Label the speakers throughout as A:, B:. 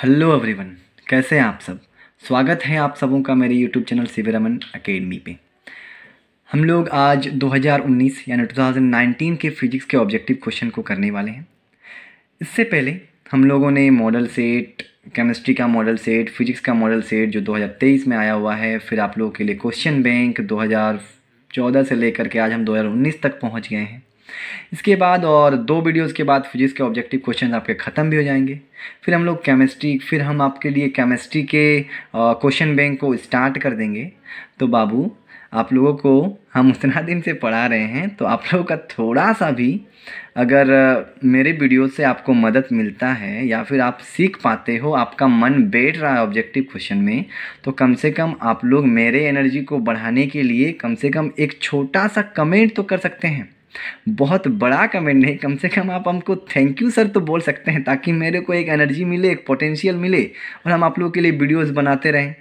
A: Hello everyone कैसे हैं आप सब स्वागत है आप सबों का मेरे यूट्यूब चैनल सिविरमन अकेडमी पे हम लोग आज 2019 यानी 2019 के फिजिक्स के ऑब्जेक्टिव क्वेश्चन को करने वाले हैं इससे पहले हम लोगों ने मॉडल सेट केमिस्ट्री का मॉडल सेट फिजिक्स का मॉडल सेट जो 2023 में आया हुआ है फिर आप लोगों के लिए क्वेश्चन बैंक 2014 से लेकर के आज हम 2019 तक पहुँच गए हैं इसके बाद और दो वीडियोस के बाद फिजिक्स के ऑब्जेक्टिव क्वेश्चन आपके ख़त्म भी हो जाएंगे फिर हम लोग केमिस्ट्री फिर हम आपके लिए केमिस्ट्री के क्वेश्चन बैंक को स्टार्ट कर देंगे तो बाबू आप लोगों को हम उतना दिन से पढ़ा रहे हैं तो आप लोगों का थोड़ा सा भी अगर मेरे वीडियो से आपको मदद मिलता है या फिर आप सीख पाते हो आपका मन बैठ रहा है ऑब्जेक्टिव क्वेश्चन में तो कम से कम आप लोग मेरे एनर्जी को बढ़ाने के लिए कम से कम एक छोटा सा कमेंट तो कर सकते हैं बहुत बड़ा कमेंट नहीं कम से कम आप हमको थैंक यू सर तो बोल सकते हैं ताकि मेरे को एक एनर्जी मिले एक पोटेंशियल मिले और हम आप लोगों के लिए वीडियोस बनाते रहें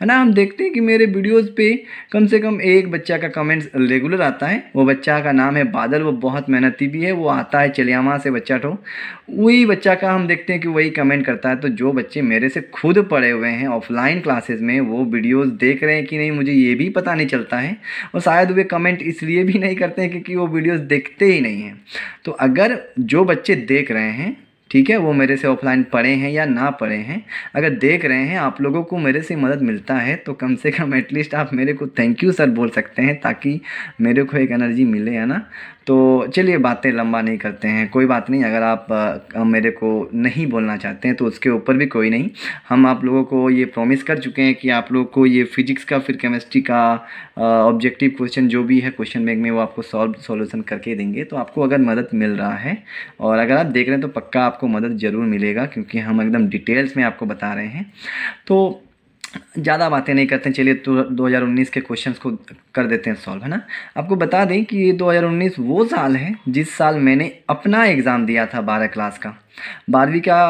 A: है ना हम देखते हैं कि मेरे वीडियोस पे कम से कम एक बच्चा का कमेंट्स रेगुलर आता है वो बच्चा का नाम है बादल वो बहुत मेहनती भी है वो आता है चलियामा से बच्चा ठो तो। वही बच्चा का हम देखते हैं कि वही कमेंट करता है तो जो बच्चे मेरे से खुद पढ़े हुए हैं ऑफलाइन क्लासेस में वो वीडियोज़ देख रहे हैं कि नहीं मुझे ये भी पता नहीं चलता है और शायद वे कमेंट इसलिए भी नहीं करते हैं क्योंकि वो वीडियोज़ देखते ही नहीं हैं तो अगर जो बच्चे देख रहे हैं ठीक है वो मेरे से ऑफलाइन पढ़े हैं या ना पढ़े हैं अगर देख रहे हैं आप लोगों को मेरे से मदद मिलता है तो कम से कम एटलीस्ट आप मेरे को थैंक यू सर बोल सकते हैं ताकि मेरे को एक एनर्जी मिले है ना तो चलिए बातें लंबा नहीं करते हैं कोई बात नहीं अगर आप आ, मेरे को नहीं बोलना चाहते हैं तो उसके ऊपर भी कोई नहीं हम आप लोगों को ये प्रॉमिस कर चुके हैं कि आप लोगों को ये फिजिक्स का फिर केमिस्ट्री का ऑब्जेक्टिव क्वेश्चन जो भी है क्वेश्चन बैंक में वो आपको सॉल्व सॉल्यूशन करके देंगे तो आपको अगर मदद मिल रहा है और अगर आप देख रहे हैं तो पक्का आपको मदद ज़रूर मिलेगा क्योंकि हम एकदम डिटेल्स में आपको बता रहे हैं तो ज़्यादा बातें नहीं करते चलिए तो 2019 के क्वेश्चंस को कर देते हैं सॉल्व है ना आपको बता दें कि ये 2019 वो साल है जिस साल मैंने अपना एग्ज़ाम दिया था बारह क्लास का बारहवीं का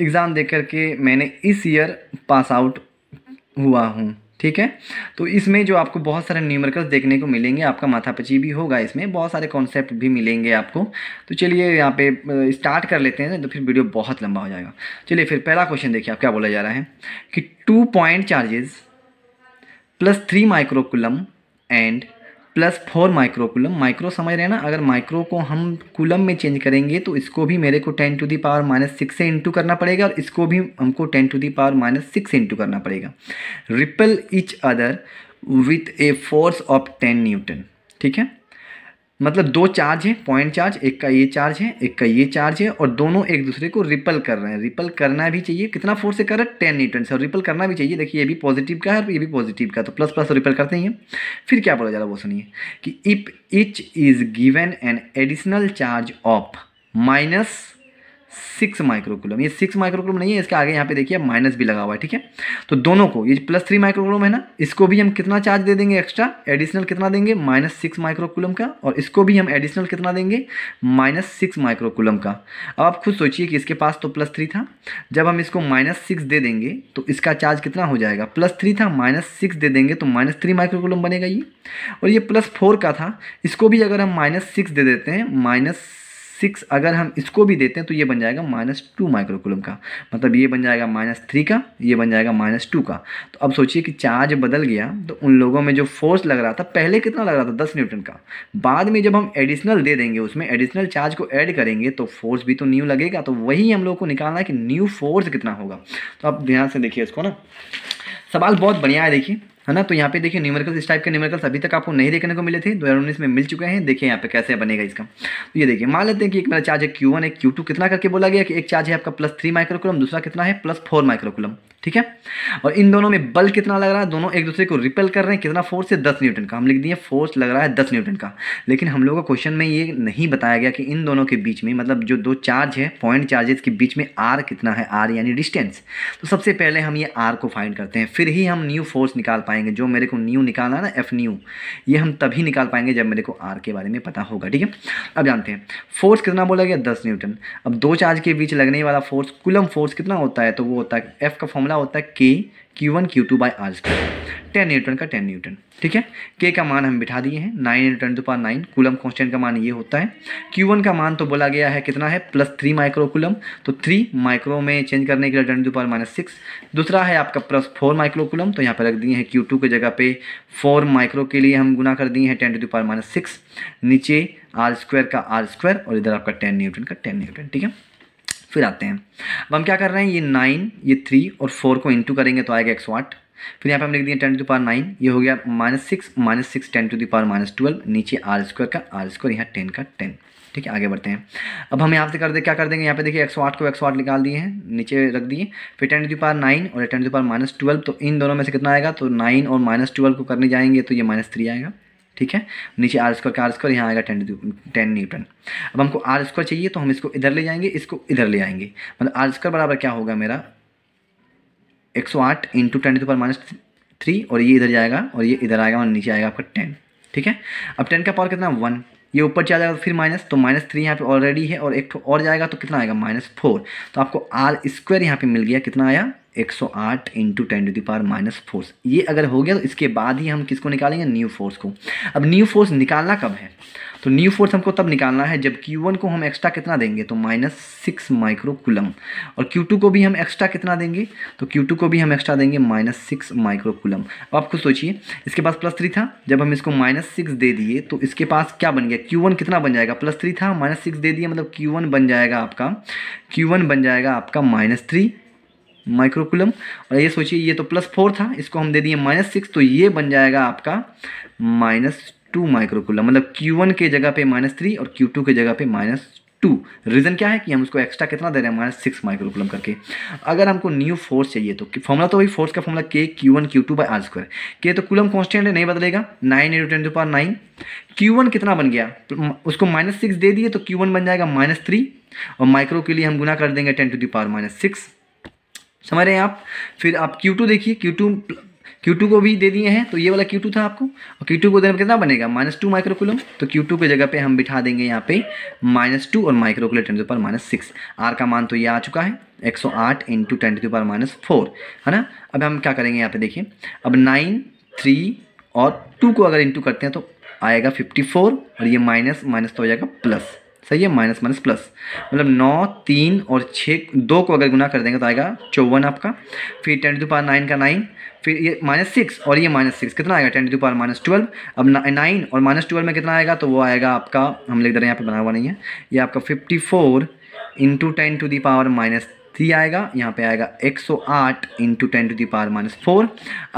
A: एग्ज़ाम दे करके मैंने इस ईयर पास आउट हुआ हूँ ठीक है तो इसमें जो आपको बहुत सारे न्यूमेरिकल्स देखने को मिलेंगे आपका माथापची भी होगा इसमें बहुत सारे कॉन्सेप्ट भी मिलेंगे आपको तो चलिए यहाँ पे स्टार्ट कर लेते हैं तो फिर वीडियो बहुत लंबा हो जाएगा चलिए फिर पहला क्वेश्चन देखिए आप क्या बोला जा रहा है कि two point charges plus three microcoulomb and plus four microcoulomb micro समझ रहे हैं ना अगर माइक्रो को हम कुलम में चेंज करेंगे तो इसको भी मेरे को ten to the power minus six से इंटू करना पड़ेगा और इसको भी हमको ten to the power minus six से इंटू करना पड़ेगा repel each other with a force of ten newton ठीक है मतलब दो चार्ज हैं पॉइंट चार्ज एक का ये चार्ज है एक का ये चार्ज है और दोनों एक दूसरे को रिपल कर रहे हैं रिपल करना भी चाहिए कितना फोर्स से कर रहा है टेन न्यूटन से और रिपल करना भी चाहिए देखिए ये भी पॉजिटिव का है और ये भी पॉजिटिव का तो प्लस प्लस रिपल करते हैं फिर क्या बोला जा रहा है वो सुनिए कि if each is given an additional charge of minus six microcoulomb ये सिक्स माइक्रोकुलम नहीं है इसके आगे यहाँ पे देखिए माइनस भी लगा हुआ है ठीक है तो दोनों को ये प्लस थ्री माइक्रोकुलम है ना इसको भी हम कितना चार्ज दे देंगे एक्स्ट्रा एडिशनल कितना देंगे माइनस सिक्स माइक्रोकुलम का और इसको भी हम एडिशनल कितना देंगे माइनस सिक्स माइक्रोकुलम का अब आप खुद सोचिए कि इसके पास तो प्लस थ्री था जब हम इसको माइनस सिक्स दे देंगे तो इसका चार्ज कितना हो जाएगा प्लस थ्री था माइनस सिक्स दे देंगे तो माइनस थ्री माइक्रोकुलम बनेगा ये और ये प्लस फोर का था इसको भी अगर हम माइनस सिक्स दे देते हैं माइनस सिक्स अगर हम इसको भी देते हैं तो ये बन जाएगा माइनस टू माइक्रोकुलम का मतलब ये बन जाएगा माइनस थ्री का ये बन जाएगा माइनस टू का तो अब सोचिए कि चार्ज बदल गया तो उन लोगों में जो फोर्स लग रहा था पहले कितना लग रहा था दस न्यूटन का बाद में जब हम एडिशनल दे देंगे उसमें एडिशनल चार्ज को ऐड करेंगे तो फोर्स भी तो न्यू लगेगा तो वही हम लोग को निकालना है कि न्यू फोर्स कितना होगा तो आप ध्यान से देखिए इसको ना सवाल बहुत बढ़िया है देखिए है ना तो यहाँ पे देखिए न्यूमेरिकल्स इस टाइप के न्यूमेरिकल्स अभी तक आपको नहीं देखने को मिले थे दो में मिल चुके हैं देखिए यहाँ पे कैसे बनेगा इसका तो ये देखिए मान लेते हैं कि एक मेरा चार्ज है क्यू है क्यू कितना करके बोला गया कि एक चार्ज है आपका प्लस थ्री माइक्रोकुलम दूसरा कितना है प्लस फोर माइक्रोकुलम ठीक है और इन दोनों में बल कितना लग रहा है दोनों एक दूसरे को रिपेल कर रहे हैं कितना फोर्स है दस न्यूटन का हम लिख दिए फोर्स लग रहा है दस न्यूटन का लेकिन हम लोगों को क्वेश्चन में ये नहीं बताया गया कि इन दोनों के बीच में मतलब जो दो चार्ज है पॉइंट चार्जेस के बीच में आर कितना है आर यानी डिस्टेंस तो सबसे पहले हम ये आर को फाइंड करते हैं फिर ही हम न्यू फोर्स निकाल पाएंगे जो मेरे को न्यू निकालना है ना एफ न्यू ये हम तभी निकाल पाएंगे जब मेरे को आर के बारे में पता होगा ठीक है अब जानते हैं फोर्स कितना बोला गया दस न्यूटन अब दो चार्ज के बीच लगने वाला फोर्स कुलम फोर्स कितना होता है तो वो होता है एफ का फॉर्मूला होता है K Q one Q two by R square ten newton का टेन न्यूटन ठीक है के का मान हम बिठा दिए हैं nine into to power nine coulomb constant का मान ये होता है क्यू वन का मान तो बोला गया है कितना है प्लस थ्री माइक्रो कुलम तो थ्री माइक्रो में चेंज करने के लिए ten to power minus six दूसरा है आपका प्लस फोर माइक्रो कुलम तो यहाँ पर रख दिए हैं क्यू टू की जगह पे फोर माइक्रो के लिए हम गुना कर दिए हैं ten to power minus six नीचे आर स्क्वायर का आर स्क्वायर और इधर आपका टेन न्यूटन का टेन न्यूटन ठीक है फिर आते हैं अब हम क्या कर रहे हैं ये नाइन ये थ्री और फोर को इंटू करेंगे तो आएगा एक सौ आठ फिर यहाँ पे हम लिख दिए टेन टू दावर नाइन ये हो गया minus six minus six ten to the power minus twelve नीचे आर स्क्वायर का आर स्क्वायर यहाँ टेन का टेन ठीक है आगे बढ़ते हैं अब हम यहाँ से कर दे क्या कर देंगे यहाँ पे देखिए एक सौ आठ को एक सौ आठ निकाल दिए हैं नीचे रख दिए फिर टेन टू पार नाइन और ten to power minus twelve तो इन दोनों में से कितना आएगा तो नाइन और माइनस ट्वेल्व को करने जाएंगे तो ये माइनस थ्री आएगा ठीक है नीचे आर स्क्वायर का आर स्क्वायर यहाँ आएगा टेन टेन न्यूटन अब हमको आर स्क्वायर चाहिए तो हम इसको इधर ले जाएंगे इसको इधर ले आएंगे मतलब आर स्क्वायर बराबर क्या होगा मेरा एक सौ आठ into ten to power minus three और ये इधर जाएगा और ये इधर आएगा और नीचे आएगा आपका टेन ठीक है अब टेन का पावर कितना वन ये ऊपर चला जाएगा तो फिर माइनस तो माइनस थ्री यहाँ पे ऑलरेडी है और एक तो और जाएगा तो कितना आएगा माइनस फोर तो आपको आर स्क्वायर यहाँ पे मिल गया कितना आया 108 into ten to the power minus force ये अगर हो गया तो इसके बाद ही हम किसको निकालेंगे न्यू फोर्स को अब न्यू फोर्स निकालना कब है तो न्यू फोर्स हमको तब निकालना है जब Q1 को हम एक्स्ट्रा कितना देंगे तो माइनस सिक्स माइक्रो कुलम और Q2 को भी हम एक्स्ट्रा कितना देंगे तो Q2 को भी हम एक्स्ट्रा देंगे माइनस सिक्स माइक्रो कुलम अब आप खुद सोचिए इसके पास प्लस थ्री था जब हम इसको माइनस सिक्स दे दिए तो इसके पास क्या बन गया क्यू कितना बन जाएगा प्लस थ्री था माइनस सिक्स दे दिए मतलब क्यू बन जाएगा आपका क्यू बन जाएगा आपका माइनस थ्री माइक्रोकुलम और ये सोचिए ये तो प्लस फोर था इसको हम दे दिए माइनस सिक्स तो ये बन जाएगा आपका माइनस टू माइक्रोकूलम मतलब Q1 के जगह पे माइनस थ्री और Q2 के जगह पे माइनस टू रीज़न क्या है कि हम उसको एक्स्ट्रा कितना दे रहे हैं माइनस सिक्स माइक्रोकुलम करके अगर हमको न्यू फोर्स चाहिए तो फॉर्मूला तो वही फोर्स का formula K Q one Q two by R square K तो कुलम कॉन्स्टेंट है नहीं बदलेगा nine into ten to power nine Q one कितना बन गया उसको माइनस सिक्स दे दिए तो क्यू वन बन जाएगा माइनस थ्री और माइक्रो के लिए हम गुना कर देंगे ten to the power minus six समझ रहे हैं आप फिर आप Q2 देखिए Q2 टू को भी दे दिए हैं तो ये वाला टू था आपको और टू को देने में कितना बनेगा माइनस टू माइक्रोकुलम तो टू के जगह पे हम बिठा देंगे यहाँ पे माइनस टू और माइक्रोकुलम टेन ऊपर माइनस सिक्स आर का मान तो ये आ चुका है 108 सौ आठ into ten power minus four है ना अब हम क्या करेंगे यहाँ पे देखिए अब नाइन थ्री और टू को अगर इंटू करते हैं तो आएगा फिफ्टी फोर और ये माइनस माइनस तो हो जाएगा प्लस सही है माइनस माइनस प्लस मतलब नौ तीन और छः दो को अगर गुना कर देंगे तो आएगा चौवन आपका फिर टेन टू पावर नाइन का नाइन फिर ये माइनस सिक्स और ये माइनस सिक्स कितना आएगा ten to power minus twelve अब नाइन और माइनस ट्वेल्व में कितना आएगा तो वो आएगा आपका हम लिख दे रहे हैं यहाँ पे बना हुआ नहीं है ये आपका fifty four into ten to the power minus three आएगा यहाँ पे आएगा एक सौ आठ into ten to the power minus four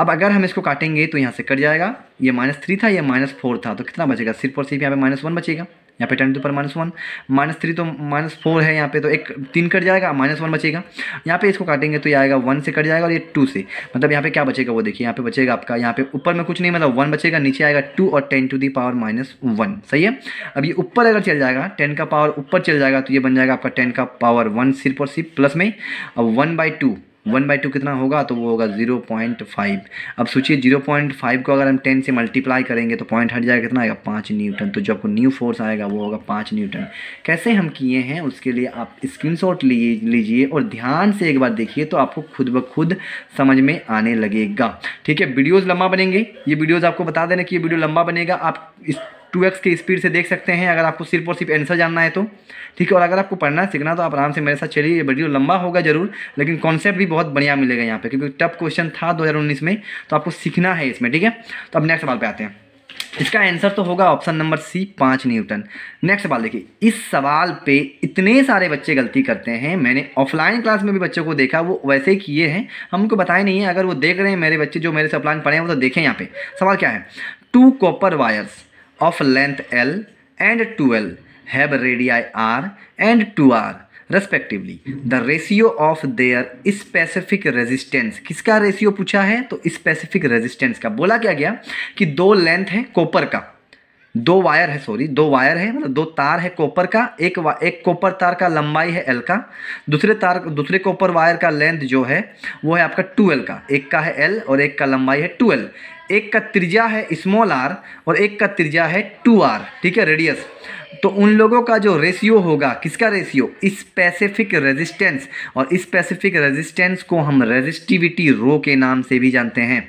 A: अब अगर हम इसको काटेंगे तो यहाँ से कट जाएगा ये माइनस थ्री था ये माइनस फोर था तो कितना बचेगा सिर्फ और सिर्फ यहाँ पे माइनस वन बचेगा यहाँ पे ten to power minus one minus three तो माइनस फोर है यहाँ पे तो एक तीन कट जाएगा माइनस वन बचेगा यहाँ पे इसको काटेंगे तो ये आएगा वन से कट जाएगा और ये टू से मतलब यहाँ पे क्या बचेगा वो देखिए यहाँ पे बचेगा आपका यहाँ पे ऊपर में कुछ नहीं मतलब वन बचेगा नीचे आएगा टू और ten to the power minus one सही है अब ये ऊपर अगर चल जाएगा टेन का पावर ऊपर चल जाएगा तो ये बन जाएगा आपका टेन का पावर वन सिर्फ और सिर्फ प्लस में अब one by two one by two कितना होगा तो वो होगा जीरो पॉइंट फाइव अब सोचिए जीरो पॉइंट फाइव को अगर हम टेन से मल्टीप्लाई करेंगे तो पॉइंट हट जाएगा कितना आएगा पाँच न्यूटन तो जो आपको न्यू फोर्स आएगा वो होगा पाँच न्यूटन कैसे हम किए हैं उसके लिए आप स्क्रीन शॉट लीजिए और ध्यान से एक बार देखिए तो आपको खुद ब खुद समझ में आने लगेगा ठीक है वीडियोज़ लंबा बनेंगे ये वीडियोज़ आपको बता देना कि ये वीडियो लंबा बनेगा आप इस टू एक्स की स्पीड से देख सकते हैं अगर आपको सिर्फ और सिर्फ आंसर जानना है तो ठीक है और अगर आपको पढ़ना सीखना तो आप आराम से मेरे साथ चलिए वीडियो लंबा होगा जरूर लेकिन कॉन्सेप्ट भी बहुत बढ़िया मिलेगा यहाँ पे क्योंकि टफ क्वेश्चन था 2019 में तो आपको सीखना है इसमें ठीक है तो अब नेक्स्ट सवाल पे आते हैं इसका आंसर तो होगा ऑप्शन नंबर सी पाँच न्यूटन नेक्स्ट सवाल देखिए इस सवाल पे इतने सारे बच्चे गलती करते हैं मैंने ऑफलाइन क्लास में भी बच्चों को देखा वो वैसे ही किए हैं हमको बताए नहीं है अगर वो देख रहे हैं मेरे बच्चे जो मेरे से ऑफलाइन पढ़े हैं वो तो देखें यहाँ पे सवाल क्या है two copper wires of length L and 2L have radii R and 2R respectively the ratio of their specific resistance किसका रेशियो पूछा है तो स्पेसिफिक रेजिस्टेंस का बोला क्या गया कि दो लेंथ है कॉपर का दो वायर है सॉरी दो वायर है मतलब दो तार है कॉपर का एक एक कॉपर तार का लंबाई है एल का दूसरे तार दूसरे कॉपर वायर का लेंथ जो है वो है आपका टू एल का एक का है एल और एक का लंबाई है टू एल एक का त्रिज्या है स्मॉल आर और एक का त्रिज्या है टू आर ठीक है रेडियस तो उन लोगों का जो रेशियो होगा किसका रेशियो स्पेसिफिक रेजिस्टेंस और स्पेसिफिक रेजिस्टेंस को हम रेजिस्टिविटी रो के नाम से भी जानते हैं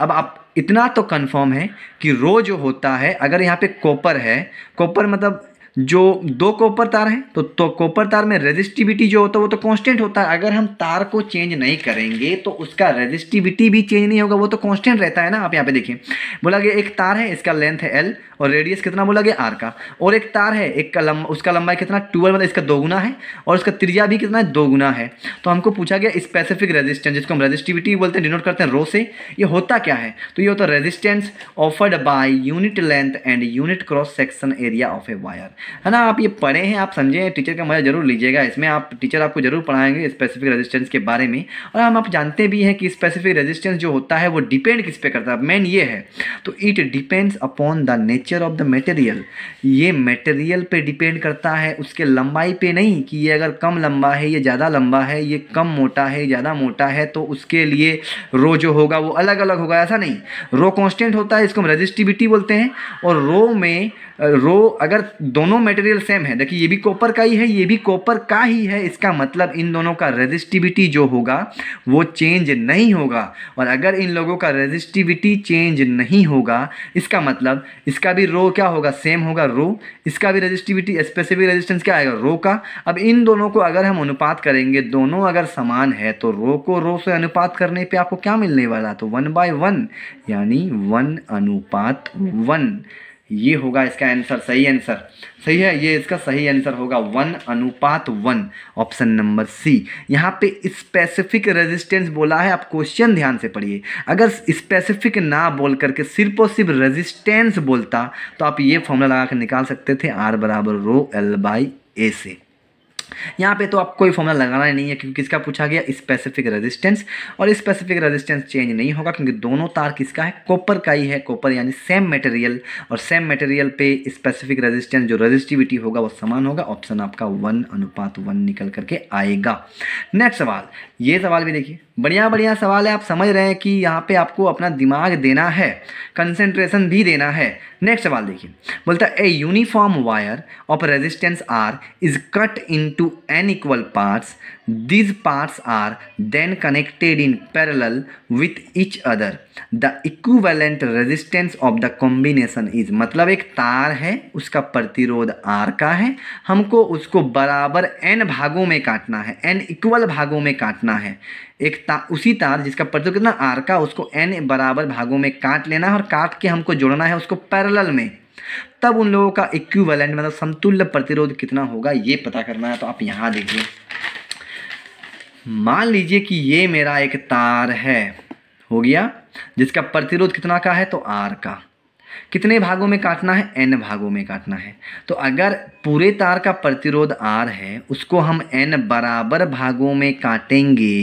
A: अब आप इतना तो कंफर्म है कि रो जो होता है अगर यहाँ पे कॉपर है कॉपर मतलब जो दो कॉपर तार हैं तो, तो कॉपर तार में रेजिस्टिविटी जो होता है वो तो कांस्टेंट होता है अगर हम तार को चेंज नहीं करेंगे तो उसका रेजिस्टिविटी भी चेंज नहीं होगा वो तो कांस्टेंट रहता है ना आप यहाँ पे देखिए बोला गया एक तार है इसका लेंथ है एल और रेडियस कितना बोला गया आर का और एक तार है एक का लंब उसका लंबाई कितना ट्वेल्व मतलब इसका दोगुना है और उसका त्रिज्या भी कितना है दोगुना है तो हमको पूछा गया स्पेसिफिक रेजिस्टेंस जिसको हम रेजिस्टिविटी बोलते हैं डिनोट करते हैं रो से ये होता क्या है तो ये होता है resistance offered by unit length and unit cross section area of a wire है ना आप ये पढ़े हैं आप समझे हैं टीचर का मज़ा जरूर लीजिएगा इसमें आप टीचर आपको जरूर पढ़ाएंगे स्पेसिफिक रेजिस्टेंस के बारे में और हम आप जानते भी हैं कि स्पेसिफिक रेजिस्टेंस जो होता है वो डिपेंड किस पे करता है मेन ये है तो it depends upon the nature of the material ये मेटेरियल पर डिपेंड करता है उसके लंबाई पर नहीं कि ये अगर कम लंबा है ये ज़्यादा लंबा है ये कम मोटा है ज़्यादा मोटा है तो उसके लिए रो जो होगा वो अलग अलग होगा ऐसा नहीं रो कॉन्स्टेंट होता है इसको हम रेजिस्टिविटी बोलते हैं और रो में रो अगर दोनों मटेरियल सेम है देखिए ये भी कॉपर का ही है ये भी कॉपर का ही है इसका मतलब इन दोनों का रेजिस्टिविटी जो होगा वो चेंज नहीं होगा और अगर इन लोगों का रेजिस्टिविटी चेंज नहीं होगा इसका मतलब इसका भी रो क्या होगा सेम होगा रो इसका भी रजिस्टिविटी स्पेसिफिक रजिस्टेंस क्या आएगा रो का अब इन दोनों को अगर हम अनुपात करेंगे दोनों अगर समान है तो रो को रो से अनुपात करने पर आपको क्या मिलने वाला तो वन बाय वन यानी वन अनुपात वन ये होगा इसका आंसर सही आंसर सही है ये इसका सही आंसर होगा वन अनुपात वन ऑप्शन नंबर सी यहाँ पे स्पेसिफिक रेजिस्टेंस बोला है आप क्वेश्चन ध्यान से पढ़िए अगर स्पेसिफिक ना बोल करके सिर्फ और सिर्फ रेजिस्टेंस बोलता तो आप ये फॉर्मूला लगा कर निकाल सकते थे आर बराबर रो एल बाई ए से यहाँ पे तो आपको कोई फॉर्मूला लगाना ही नहीं है क्योंकि किसका पूछा गया स्पेसिफिक रेजिस्टेंस और स्पेसिफिक रेजिस्टेंस चेंज नहीं होगा क्योंकि दोनों तार किसका है कॉपर का ही है कॉपर यानी सेम मटेरियल और सेम मटेरियल पे स्पेसिफिक रेजिस्टेंस जो रेजिस्टिविटी होगा वो समान होगा ऑप्शन आपका वन अनुपात वन निकल करके आएगा नेक्स्ट सवाल ये सवाल भी देखिए बढ़िया बढ़िया सवाल है आप समझ रहे हैं कि यहाँ पे आपको अपना दिमाग देना है कंसंट्रेशन भी देना है नेक्स्ट सवाल देखिए बोलता है a uniform wire of resistance R is cut into n equal parts these parts are then connected in parallel with each other the equivalent resistance of the combination is मतलब एक तार है उसका प्रतिरोध आर का है हमको उसको बराबर एन भागों में काटना है एन इक्वल भागों में काटना है एक ता, उसी तार जिसका प्रतिरोध कितना आर का उसको एन बराबर भागों में काट लेना है और काट के हमको जोड़ना है उसको पैरेलल में तब उन लोगों का इक्विवेलेंट मतलब समतुल्य प्रतिरोध कितना होगा ये पता करना है तो आप यहाँ देखिए मान लीजिए कि ये मेरा एक तार है हो गया जिसका प्रतिरोध कितना का है तो आर का कितने भागों में काटना है एन भागों में काटना है तो अगर पूरे तार का प्रतिरोध आर है उसको हम एन बराबर भागों में काटेंगे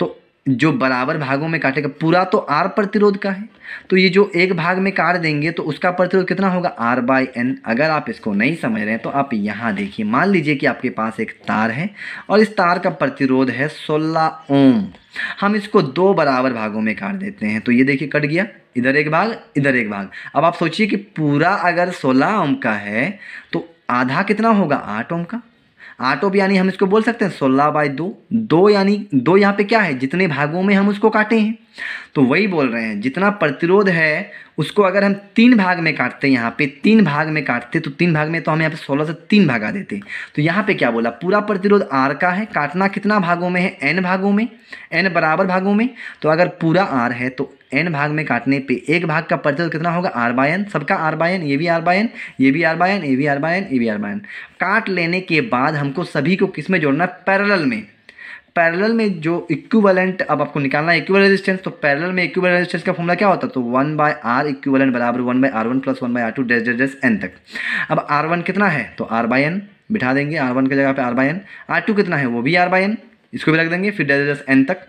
A: तो जो बराबर भागों में काटेगा पूरा तो आर प्रतिरोध का है तो ये जो एक भाग में काट देंगे तो उसका प्रतिरोध कितना होगा आर बाई एन अगर आप इसको नहीं समझ रहे हैं तो आप यहाँ देखिए मान लीजिए कि आपके पास एक तार है और इस तार का प्रतिरोध है सोलह ओम हम इसको दो बराबर भागों में काट देते हैं तो ये देखिए कट गया इधर एक भाग इधर एक भाग अब आप सोचिए कि पूरा अगर सोलह ओम का है तो आधा कितना होगा आठ ओम का आठ ओम यानी हम इसको बोल सकते हैं सोलह बाई दो दो यानी दो यहाँ पे क्या है जितने भागों में हम उसको काटे हैं तो वही बोल रहे हैं जितना प्रतिरोध है उसको अगर हम तीन भाग में काटते हैं यहाँ पे तीन भाग में काटते तो तीन भाग में तो हम यहाँ पे सोलह से तीन भागा देते तो यहाँ पे क्या बोला पूरा प्रतिरोध आर का है काटना कितना भागों में है एन भागों में एन बराबर भागों में तो अगर पूरा आर है तो एन भाग में काटने पे एक भाग का प्रतिरोध कितना होगा आर बाय एन सबका आर बाय एन ये भी आर बाय एन ये भी आर बाय एन ये भी आर बाय एन ये भी आर बाय एन काट लेने के बाद हमको सभी को किस में जोड़ना है पैरल में पैरेलल में जो इक्विवेलेंट अब आपको निकालना है इक्विवेलेंट रेजिस्टेंस तो पैरेलल में इक्विवेलेंट रेजिस्टेंस का फॉर्मूला क्या होता है तो वन बाय आर इक्विवेलेंट बराबर one by R one plus one by R two dash dash dash n तक अब आर वन कितना है तो आर बाय एन बिठा देंगे आर वन की जगह पे R by n R two कितना है वो भी आर बाय एन इसको भी रख देंगे फिर डेस डेस एन तक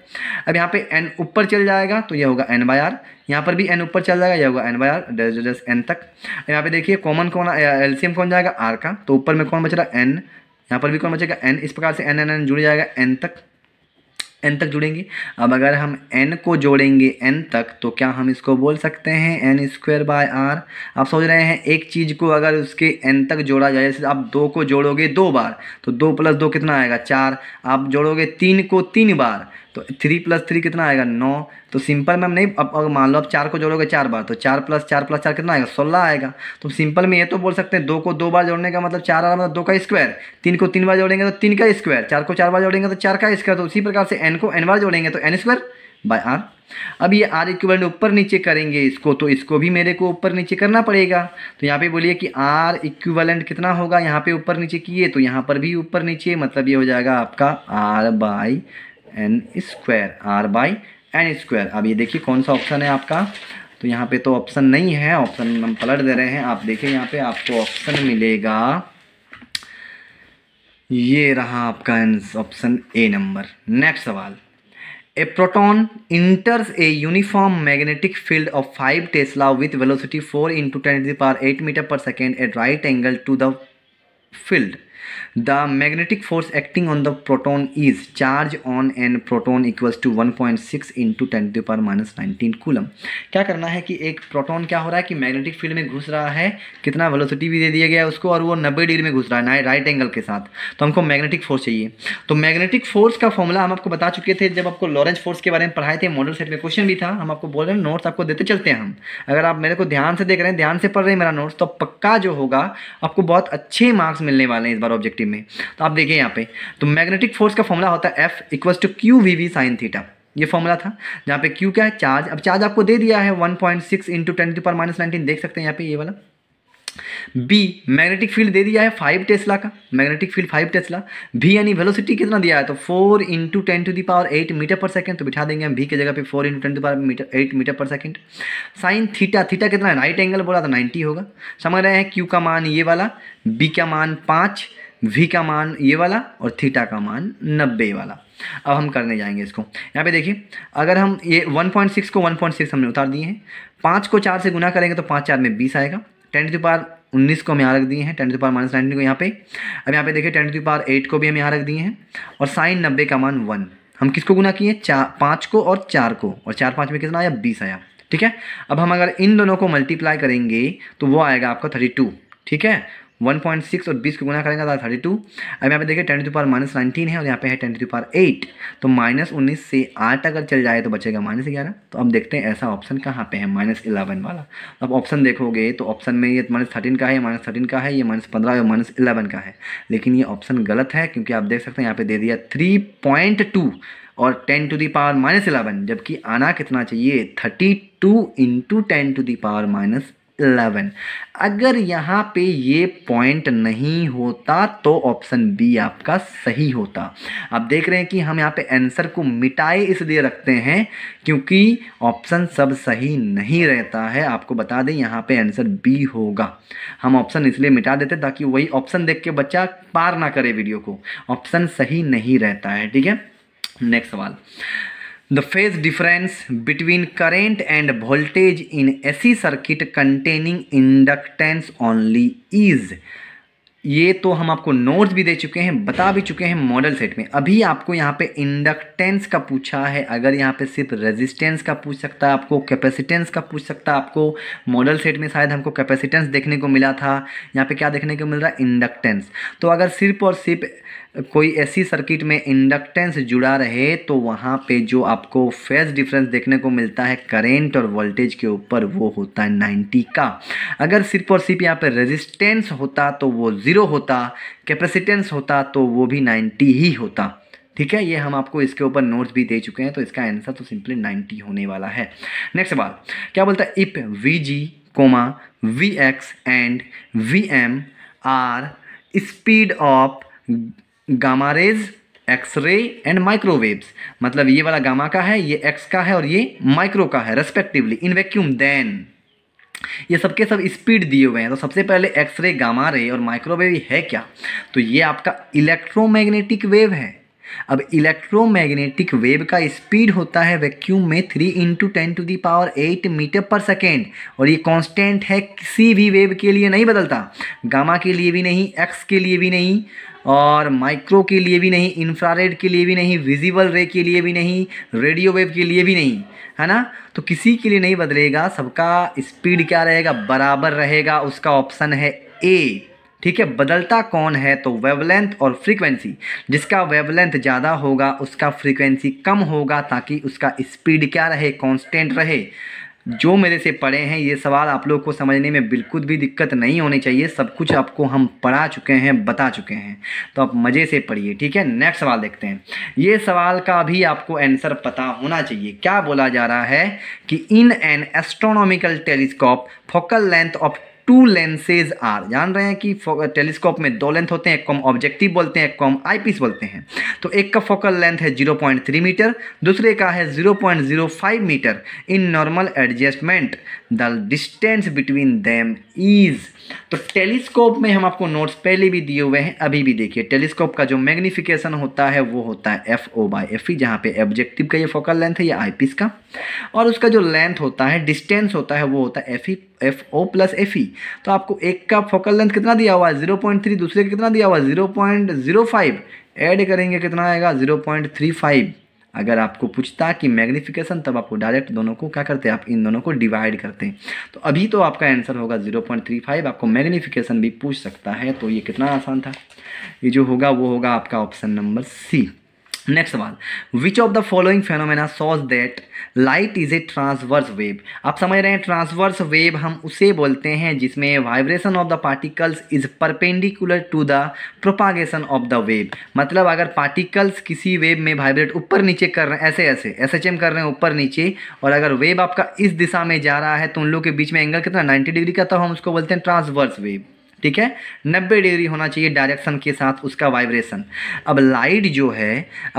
A: अब यहाँ पे एन ऊपर चल जाएगा तो यह होगा एन बाय आर यहाँ पर भी एन ऊपर चल जाएगा यह होगा n by R dash dash n तक यहाँ पे देखिए कॉमन कौन एलसीएम कौन जाएगा आर का तो ऊपर में कौन बच रहा है एन यहाँ पर भी कौन बचेगा एन इस प्रकार से एन एन एन जुड़ जाएगा एन तक एन तक जुड़ेंगे अब अगर हम एन को जोड़ेंगे एन तक तो क्या हम इसको बोल सकते हैं एन स्क्वेयर बाय आर आप सोच रहे हैं एक चीज़ को अगर उसके एन तक जोड़ा जाए जैसे आप दो को जोड़ोगे दो बार तो दो प्लस दो कितना आएगा चार आप जोड़ोगे तीन को तीन बार तो थ्री प्लस थ्री कितना आएगा नौ तो सिंपल में हम नहीं अब अगर मान लो आप चार को जोड़ोगे चार बार तो चार प्लस चार प्लस चार कितना आएगा सोलह आएगा तो सिंपल में ये तो बोल सकते हैं दो को दो बार जोड़ने का मतलब चार आ मतलब दो का स्क्वायर तीन को तीन बार जोड़ेंगे तो तीन का स्क्वायर चार को चार बार जोड़ेंगे तो चार का स्क्वायर तो उसी प्रकार से एन को एन बार जोड़ेंगे तो एन स्क्वायर बाय आर अब ये आर इक्वलेंट ऊपर नीचे करेंगे इसको तो इसको भी मेरे को ऊपर नीचे करना पड़ेगा तो यहाँ पे बोलिए कि आर इक्वलेंट कितना होगा यहाँ पे ऊपर नीचे किए तो यहाँ पर भी ऊपर नीचे मतलब ये हो जाएगा आपका R by n square R by n square अब ये देखिए कौन सा ऑप्शन है आपका तो यहाँ पे तो ऑप्शन नहीं है ऑप्शन हम पलट दे रहे हैं आप देखिए यहाँ पे आपको ऑप्शन मिलेगा ये रहा आपका ऑप्शन ए नंबर नेक्स्ट सवाल a proton enters a uniform magnetic field of five tesla with velocity four into ten power eight metre per second at right angle to the field the magnetic force acting on the proton is charge on an proton equals to 1.6 into ten to power minus nineteen coulomb क्या करना है कि एक proton क्या हो रहा है कि मैग्नेटिक फील्ड में घुस रहा है कितना वेलोसिटी भी दे दिया गया है उसको और वो नब्बे डिग्री में घुस रहा है राइट एंगल के साथ तो हमको मैग्नेटिक फोर्स चाहिए तो मैग्नेटिक फोर्स का फॉर्मूला हम आपको बता चुके थे जब आपको लॉरेंस फोर्स के बारे में पढ़ाए थे मॉडल सेट में क्वेश्चन भी था हम आपको बोल रहे हैं नोट्स आपको देते चलते हैं हम अगर आप मेरे को ध्यान से देख रहे हैं ध्यान से पढ़ रहे हैं मेरा नोट्स तो पक्का जो होगा आपको बहुत अच्छे मार्क्स मिलने वाले हैं इस बार ऑब्जेक्टिव फिफ्टी में तो आप देखिए यहाँ पे तो मैग्नेटिक फोर्स का फॉर्मूला होता है F equals to Q V V sine theta ये फॉर्मूला था जहाँ पे क्यू क्या है चार्ज अब चार्ज आपको दे दिया है one point six into ten to power minus nineteen देख सकते हैं यहाँ पे ये वाला बी मैग्नेटिक फील्ड दे दिया है फाइव टेस्ला का मैग्नेटिक फील्ड फाइव टेस्ला भी यानी वेलोसिटी कितना दिया है तो four into ten to the power eight metre per second तो बिठा देंगे हम भी की जगह पे four into ten to power metre eight metre per second sine theta theta कितना है राइट एंगल बोला तो नाइन्टी होगा समझ रहे हैं क्यू का मान ये वाला बी का मान पाँच वी का मान ये वाला और थीटा का मान नब्बे वाला अब हम करने जाएंगे इसको यहाँ पे देखिए अगर हम ये 1.6 को 1.6 हमने उतार दिए हैं पाँच को चार से गुना करेंगे तो पाँच चार में बीस आएगा टेन टू पार उन्नीस को हम यहाँ रख दिए हैं ten to power minus nineteen को यहाँ पे अब यहाँ पे देखिए टेन टू पार एट को भी हम यहाँ रख दिए हैं और साइन नब्बे का मान वन हम किसको गुना किए चार पाँच को और चार को और चार पाँच में कितना आया बीस आया ठीक है अब हम अगर इन दोनों को मल्टीप्लाई करेंगे तो वो आएगा आपका थर्टी टू ठीक है वन पॉइंट सिक्स और बीस को गुना करेंगे तो थर्टी टू अब यहाँ पे देखिए ten to power minus nineteen है और यहाँ पे है टेन टू पार एट तो माइनस उन्नीस से आठ अगर चल जाए तो बचेगा माइनस ग्यारह तो अब देखते हैं ऐसा ऑप्शन कहाँ पे है माइनस इलेवन वाला अब ऑप्शन देखोगे तो ऑप्शन में ये माइनस थर्टीन का है माइनस थर्टीन का है ये माइनस पंद्रह और माइनस इलेवन का है लेकिन ये ऑप्शन गलत है क्योंकि आप देख सकते हैं यहाँ पे दे दिया थ्री पॉइंट टू और ten to the power minus eleven जबकि आना कितना चाहिए thirty two into ten to the power minus eleven अगर यहाँ पे ये पॉइंट नहीं होता तो ऑप्शन बी आपका सही होता आप देख रहे हैं कि हम यहाँ पे आंसर को मिटाए इसलिए रखते हैं क्योंकि ऑप्शन सब सही नहीं रहता है आपको बता दें यहाँ पे आंसर बी होगा हम ऑप्शन इसलिए मिटा देते ताकि वही ऑप्शन देख के बच्चा पार ना करे वीडियो को ऑप्शन सही नहीं रहता है ठीक है नेक्स्ट सवाल the phase difference between current and voltage in AC circuit containing inductance only is ये तो हम आपको नोट्स भी दे चुके हैं बता भी चुके हैं मॉडल सेट में अभी आपको यहाँ पे इंडक्टेंस का पूछा है अगर यहाँ पे सिर्फ रेजिस्टेंस का पूछ सकता है आपको कैपेसिटेंस का पूछ सकता है आपको मॉडल सेट में शायद हमको कैपेसिटेंस देखने को मिला था यहाँ पे क्या देखने को मिल रहा है इंडक्टेंस तो अगर सिर्फ और सिर्फ कोई ऐसी सर्किट में इंडक्टेंस जुड़ा रहे तो वहाँ पे जो आपको फेज डिफरेंस देखने को मिलता है करेंट और वोल्टेज के ऊपर वो होता है नाइन्टी का अगर सिर्फ और सिर्फ यहाँ पे रेजिस्टेंस होता तो वो ज़ीरो होता कैपेसिटेंस होता तो वो भी नाइन्टी ही होता ठीक है ये हम आपको इसके ऊपर नोट्स भी दे चुके हैं तो इसका आंसर तो सिंपली नाइन्टी होने वाला है नेक्स्ट सवाल क्या बोलता है if V G comma V X and V M are speed of gamma rays X ray and microwaves मतलब ये वाला गामा का है ये एक्स का है और ये माइक्रो का है रेस्पेक्टिवली इन वैक्यूम देन ये सबके सब स्पीड दिए हुए हैं तो सबसे पहले एक्सरे गामा रे और माइक्रोवेव है क्या तो ये आपका इलेक्ट्रोमैग्नेटिक वेव है अब इलेक्ट्रोमैग्नेटिक वेव का स्पीड होता है वैक्यूम में three into ten to the power eight metre per second और ये कांस्टेंट है किसी भी वेव के लिए नहीं बदलता गामा के लिए भी नहीं एक्स के लिए भी नहीं और माइक्रो के लिए भी नहीं इंफ्रारेड के लिए भी नहीं विजिबल रे के लिए भी नहीं रेडियो वेव के लिए भी नहीं है ना तो किसी के लिए नहीं बदलेगा सबका स्पीड क्या रहेगा बराबर रहेगा उसका ऑप्शन है ए ठीक है बदलता कौन है तो वेवलेंथ और फ्रीक्वेंसी जिसका वेवलेंथ ज़्यादा होगा उसका फ्रीक्वेंसी कम होगा ताकि उसका स्पीड क्या रहे कांस्टेंट रहे जो मेरे से पढ़े हैं ये सवाल आप लोग को समझने में बिल्कुल भी दिक्कत नहीं होनी चाहिए सब कुछ आपको हम पढ़ा चुके हैं बता चुके हैं तो आप मज़े से पढ़िए ठीक है नेक्स्ट सवाल देखते हैं ये सवाल का भी आपको आंसर पता होना चाहिए क्या बोला जा रहा है कि in an astronomical telescope focal length of two lenses are जान रहे हैं कि टेलीस्कोप में दो लेंथ होते हैं एक को हम ऑब्जेक्टिव बोलते हैं एक को हम आईपीस बोलते हैं तो एक का फोकल लेंथ है 0.3 मीटर दूसरे का है 0.05 metre in normal adjustment the distance between them is तो टेलीस्कोप में हम आपको नोट्स पहले भी दिए हुए हैं अभी भी देखिए टेलीस्कोप का जो मैग्निफिकेशन होता है वो होता है F O by F E जहाँ पे ऑब्जेक्टिव का ये फोकल लेंथ है या आई का और उसका जो लेंथ होता है डिस्टेंस होता है वो होता है F E F O plus F E तो आपको एक का फोकल लेंथ कितना दिया हुआ है जीरो पॉइंट थ्री दूसरे का कितना दिया हुआ है zero point zero five add करेंगे कितना आएगा जीरो पॉइंट थ्री फाइव अगर आपको पूछता कि मैग्नीफिकेशन तब आपको डायरेक्ट दोनों को क्या करते हैं आप इन दोनों को डिवाइड करते हैं तो अभी तो आपका आंसर होगा 0.35 आपको मैग्नीफिकेशन भी पूछ सकता है तो ये कितना आसान था ये जो होगा वो होगा आपका ऑप्शन नंबर सी नेक्स्ट सवाल which of the following phenomena shows that light is a transverse wave आप समझ रहे हैं ट्रांसवर्स वेव हम उसे बोलते हैं जिसमें vibration of the particles is perpendicular to the propagation of the wave मतलब अगर पार्टिकल्स किसी वेव में वाइब्रेट ऊपर नीचे कर रहे हैं ऐसे ऐसे एस एच एम कर रहे हैं ऊपर नीचे और अगर वेव आपका इस दिशा में जा रहा है तो उन लोगों के बीच में एंगल कितना नाइन्टी डिग्री का तो हम उसको बोलते हैं ट्रांसवर्स वेव ठीक है 90 डिग्री होना चाहिए डायरेक्शन के साथ उसका वाइब्रेशन अब लाइट जो है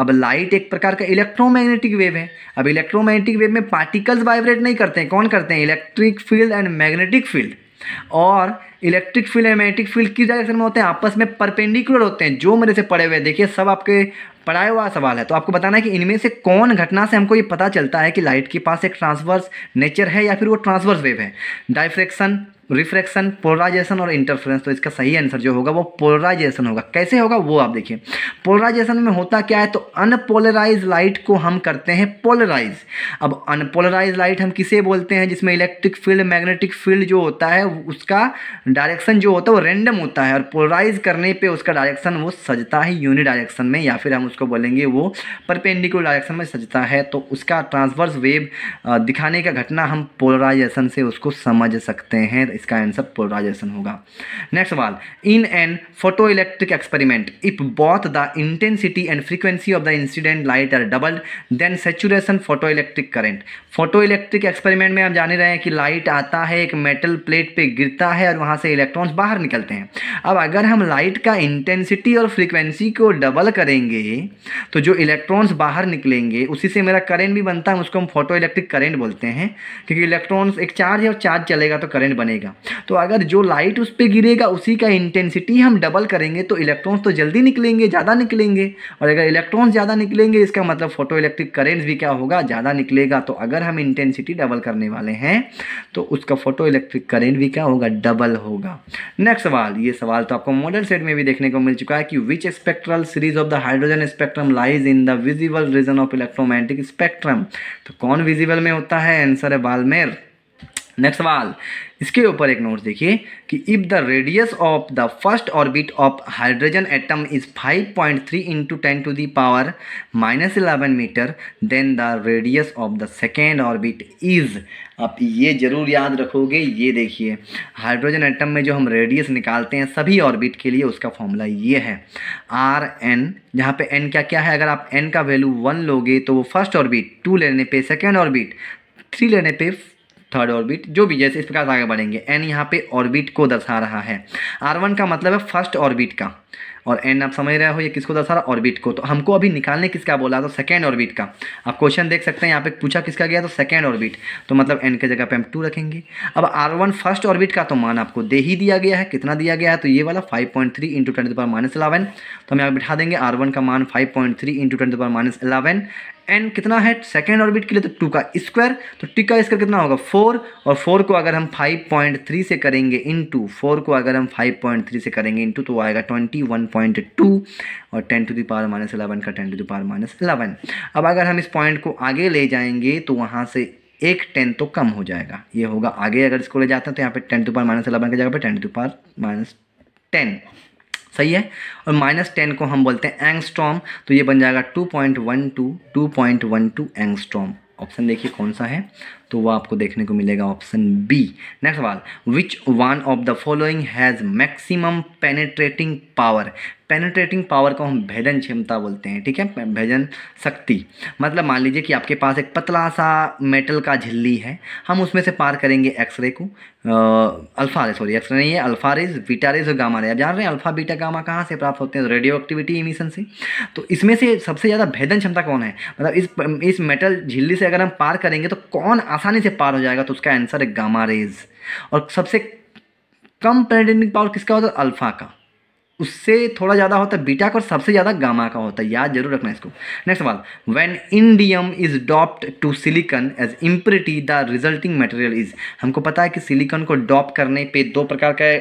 A: अब लाइट एक प्रकार का इलेक्ट्रोमैग्नेटिक वेव है अब इलेक्ट्रोमैग्नेटिक वेव में पार्टिकल्स वाइब्रेट नहीं करते हैं कौन करते हैं electric field and magnetic field और electric field and magnetic field किस डायरेक्शन में होते हैं आपस में परपेंडिकुलर होते हैं जो मेरे से पड़े हुए देखिए सब आपके पढ़ाया हुआ सवाल है तो आपको बताना है कि इनमें से कौन घटना से हमको ये पता चलता है कि लाइट के पास एक ट्रांसवर्स नेचर है या फिर वो ट्रांसवर्स वेव है डायफ्रेक्शन रिफ्रैक्शन पोलराइजेशन और इंटरफ्रेंस तो इसका सही आंसर जो होगा वो पोलराइजेशन होगा कैसे होगा वो आप देखिए पोलराइजेशन में होता क्या है तो अनपोलराइज लाइट को हम करते हैं पोलराइज अब अनपोलराइज लाइट हम किसे बोलते हैं जिसमें इलेक्ट्रिक फील्ड मैग्नेटिक फील्ड जो होता है उसका डायरेक्शन जो होता है वो रेंडम होता है और पोलराइज करने पर उसका डायरेक्शन वो सजता है यूनि डायरेक्शन में या फिर हम उसको बोलेंगे वो परपेंडिकुलर डायरेक्शन में सजता है तो उसका ट्रांसवर्स वेव दिखाने का घटना हम पोलराइजेशन से उसको समझ सकते हैं इसका आंसर पोलराइजेशन होगा नेक्स्ट सवाल in an photo electric experiment if both the intensity and frequency of the incident light are doubled then saturation photo electric current photo electric experiment में हम जान रहे हैं कि लाइट आता है एक मेटल प्लेट पर गिरता है और वहाँ से इलेक्ट्रॉन्स बाहर निकलते हैं अब अगर हम लाइट का इंटेंसिटी और फ्रीक्वेंसी को डबल करेंगे तो जो इलेक्ट्रॉन्स बाहर निकलेंगे उसी से मेरा करेंट भी बनता है उसको हम फोटो इलेक्ट्रिक करेंट बोलते हैं क्योंकि इलेक्ट्रॉन्स एक चार्ज है और चार्ज चलेगा तो करेंट बनेगा गिरेगा तो अगर जो लाइट उस पर गिरेगा उसी का इंटेंसिटी हम डबल करेंगे तो इलेक्ट्रॉन्स तो जल्दी निकलेंगे ज़्यादा निकलेंगे और अगर इलेक्ट्रॉन्स ज़्यादा निकलेंगे इसका मतलब फोटो इलेक्ट्रिक करेंट्स भी क्या होगा ज़्यादा निकलेगा तो अगर हम इंटेंसिटी डबल करने वाले हैं तो उसका फोटो इलेक्ट्रिक करेंट भी क्या होगा डबल होगा नेक्स्ट सवाल ये सवाल तो आपको मॉडल सेट में भी देखने को मिल चुका है कि which spectral series of the hydrogen spectrum lies in the visible region of electromagnetic spectrum तो कौन विजिबल में होता है आंसर है बालमेर नेक्स्ट सवाल इसके ऊपर एक नोट देखिए कि if the radius of the first orbit of hydrogen atom is 5.3 point three into ten to the power minus eleven metre then the radius of the second orbit is आप ये ज़रूर याद रखोगे ये देखिए हाइड्रोजन एटम में जो हम रेडियस निकालते हैं सभी ऑर्बिट के लिए उसका फॉर्मूला ये है आर एन जहाँ पे एन क्या क्या है अगर आप एन का वैल्यू वन लोगे तो वो फर्स्ट ऑर्बिट टू लेने पे सेकेंड ऑर्बिट थ्री लेने पे थर्ड ऑर्बिट जो भी जैसे इस प्रकार आगे बढ़ेंगे एन यहाँ पे ऑर्बिट को दर्शा रहा है आर वन का मतलब है फर्स्ट ऑर्बिट का और एन आप समझ रहे हो ये किसको दर्शा रहा ऑर्बिट को तो हमको अभी निकालने किसका बोला तो सेकेंड ऑर्बिट का आप क्वेश्चन देख सकते हैं यहाँ पे पूछा किसका गया तो सेकेंड ऑर्बिट तो मतलब एन के जगह पे हम टू रखेंगे अब आर वन फर्स्ट ऑर्बिट का तो मान आपको दे ही दिया गया है कितना दिया गया है तो ये वाला five point three into twenty पर माइनस इलेवन तो हम यहाँ पर बिठा देंगे आर वन का मान five point three into twenty पर माइनस इलेवन एन कितना है सेकेंड ऑर्बिट के लिए तो टू का स्क्वायर तो टी का स्क्वायर कितना होगा फोर और फोर को अगर हम फाइव पॉइंट थ्री से करेंगे इंटू फोर को अगर हम फाइव पॉइंट थ्री से करेंगे इंटू तो आएगा ट्वेंटी वन पॉइंट टू और ten to the power minus eleven का ten to the power minus eleven अब अगर हम इस पॉइंट को आगे ले जाएंगे तो वहाँ से एक टेन तो कम हो जाएगा ये होगा आगे अगर इसको ले जाते हैं तो यहाँ पे ten to power minus eleven की जगह पर ten to power minus ten सही है और माइनस टेन को हम बोलते हैं एंगस्ट्रॉम तो ये बन जाएगा two point one two two point one two angstrom option देखिए कौन सा है तो वो आपको देखने को मिलेगा ऑप्शन बी नेक्स्ट सवाल which one of the following has maximum penetrating power penetrating power को हम भेजन क्षमता बोलते हैं ठीक है भेजन शक्ति मतलब मान लीजिए कि आपके पास एक पतला सा मेटल का झिल्ली है हम उसमें से पार करेंगे एक्सरे को अल्फा रेज सॉरी एक्सरे नहीं है अल्फा रेज बीटा रेज और गामा रे आप जान रहे हैं अल्फा बीटा गामा कहाँ से प्राप्त होते हैं रेडियो एक्टिविटी इमिशन से तो इसमें से सबसे ज़्यादा भेदन क्षमता कौन है मतलब इस इस मेटल झिल्ली से अगर हम पार करेंगे तो कौन आसानी से पार हो जाएगा तो उसका आंसर है गामा रेज और सबसे कम पेनेट्रेटिंग पावर किसका होता है अल्फा का उससे थोड़ा ज़्यादा होता है बीटा का और सबसे ज़्यादा गामा का होता है याद जरूर रखना इसको नेक्स्ट सवाल when indium is doped to silicon as impurity the resulting material is हमको पता है कि सिलिकन को डॉप करने पे दो प्रकार का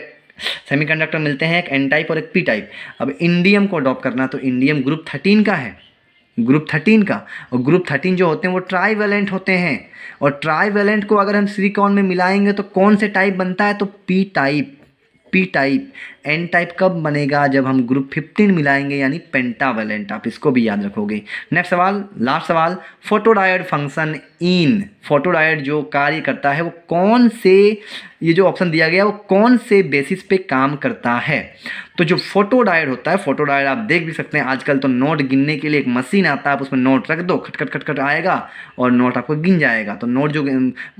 A: सेमीकंडक्टर मिलते हैं एक एन टाइप और एक पी टाइप अब इंडियम को डॉप करना तो इंडियम ग्रुप थर्टीन का है ग्रुप थर्टीन का और ग्रुप थर्टीन जो होते हैं वो ट्राईवेलेंट होते हैं और ट्राईवेलेंट को अगर हम सिलिकॉन में मिलाएंगे तो कौन से टाइप बनता है तो P type P type N type कब बनेगा जब हम ग्रुप फिफ्टीन मिलाएंगे यानी पेंटावेलेंट आप इसको भी याद रखोगे नेक्स्ट सवाल लास्ट सवाल फोटोडायड फंक्शन इन फोटोडायड जो कार्य करता है वो कौन से ये जो ऑप्शन दिया गया वो कौन से बेसिस पे काम करता है तो जो फोटो डायर होता है फोटो डायर आप देख भी सकते हैं आजकल तो नोट गिनने के लिए एक मशीन आता है आप उसमें नोट रख दो खटखट खटखट आएगा और नोट आपको गिन जाएगा तो नोट जो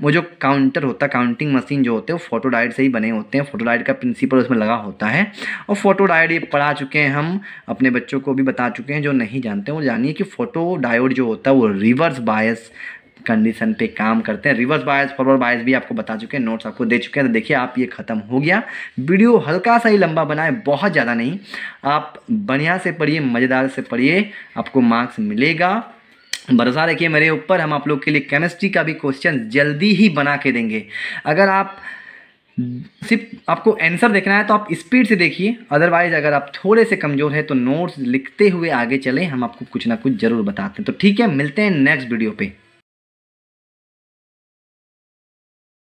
A: वो जो काउंटर होता है काउंटिंग मशीन जो होते हैं वो फोटो डायर से ही बने होते हैं फोटो डायर का प्रिंसिपल उसमें लगा होता है और फोटो डायर ये पढ़ा चुके हैं हम अपने बच्चों को भी बता चुके हैं जो नहीं जानते वो जानिए कि फोटो डायोड जो होता है वो रिवर्स बायस कंडीशन पे काम करते हैं रिवर्स बायस फॉरवर्ड बायस भी आपको बता चुके हैं नोट्स आपको दे चुके हैं तो देखिए आप ये ख़त्म हो गया वीडियो हल्का सा ही लंबा बनाए बहुत ज़्यादा नहीं आप बढ़िया से पढ़िए मज़ेदार से पढ़िए आपको मार्क्स मिलेगा भरोसा रखिए मेरे ऊपर हम आप लोग के लिए केमिस्ट्री का भी क्वेश्चन जल्दी ही बना के देंगे अगर आप सिर्फ आपको आंसर देखना है तो आप स्पीड से देखिए अदरवाइज अगर आप थोड़े से कमज़ोर हैं तो नोट्स लिखते हुए आगे चलें हम आपको कुछ ना कुछ ज़रूर बताते हैं तो ठीक है मिलते हैं नेक्स्ट वीडियो पे